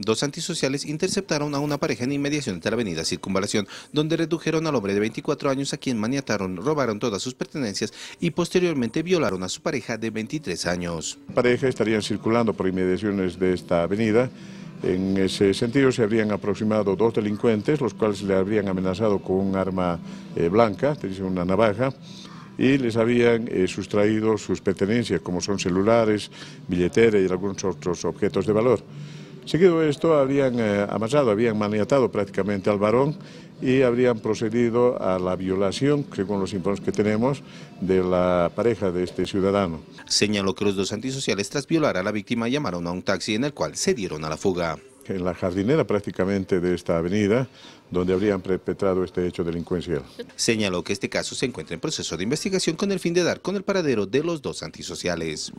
Dos antisociales interceptaron a una pareja en inmediaciones de la avenida Circunvalación, donde redujeron al hombre de 24 años a quien maniataron, robaron todas sus pertenencias y posteriormente violaron a su pareja de 23 años. La pareja estarían circulando por inmediaciones de esta avenida. En ese sentido se habrían aproximado dos delincuentes, los cuales le habrían amenazado con un arma eh, blanca, una navaja, y les habían eh, sustraído sus pertenencias, como son celulares, billetera y algunos otros objetos de valor. Seguido esto, habrían eh, amasado, habían maniatado prácticamente al varón y habrían procedido a la violación, según los informes que tenemos, de la pareja de este ciudadano. Señaló que los dos antisociales tras violar a la víctima llamaron a un taxi en el cual se dieron a la fuga. En la jardinera prácticamente de esta avenida, donde habrían perpetrado este hecho delincuencial. Señaló que este caso se encuentra en proceso de investigación con el fin de dar con el paradero de los dos antisociales.